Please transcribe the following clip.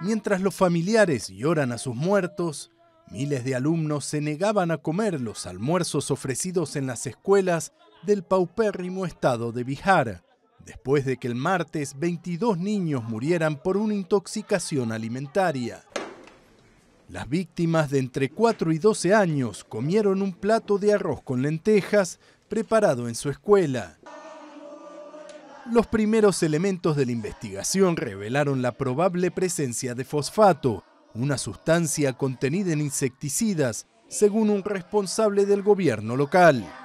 Mientras los familiares lloran a sus muertos, miles de alumnos se negaban a comer los almuerzos ofrecidos en las escuelas del paupérrimo estado de Bihar, después de que el martes 22 niños murieran por una intoxicación alimentaria. Las víctimas de entre 4 y 12 años comieron un plato de arroz con lentejas preparado en su escuela los primeros elementos de la investigación revelaron la probable presencia de fosfato, una sustancia contenida en insecticidas, según un responsable del gobierno local.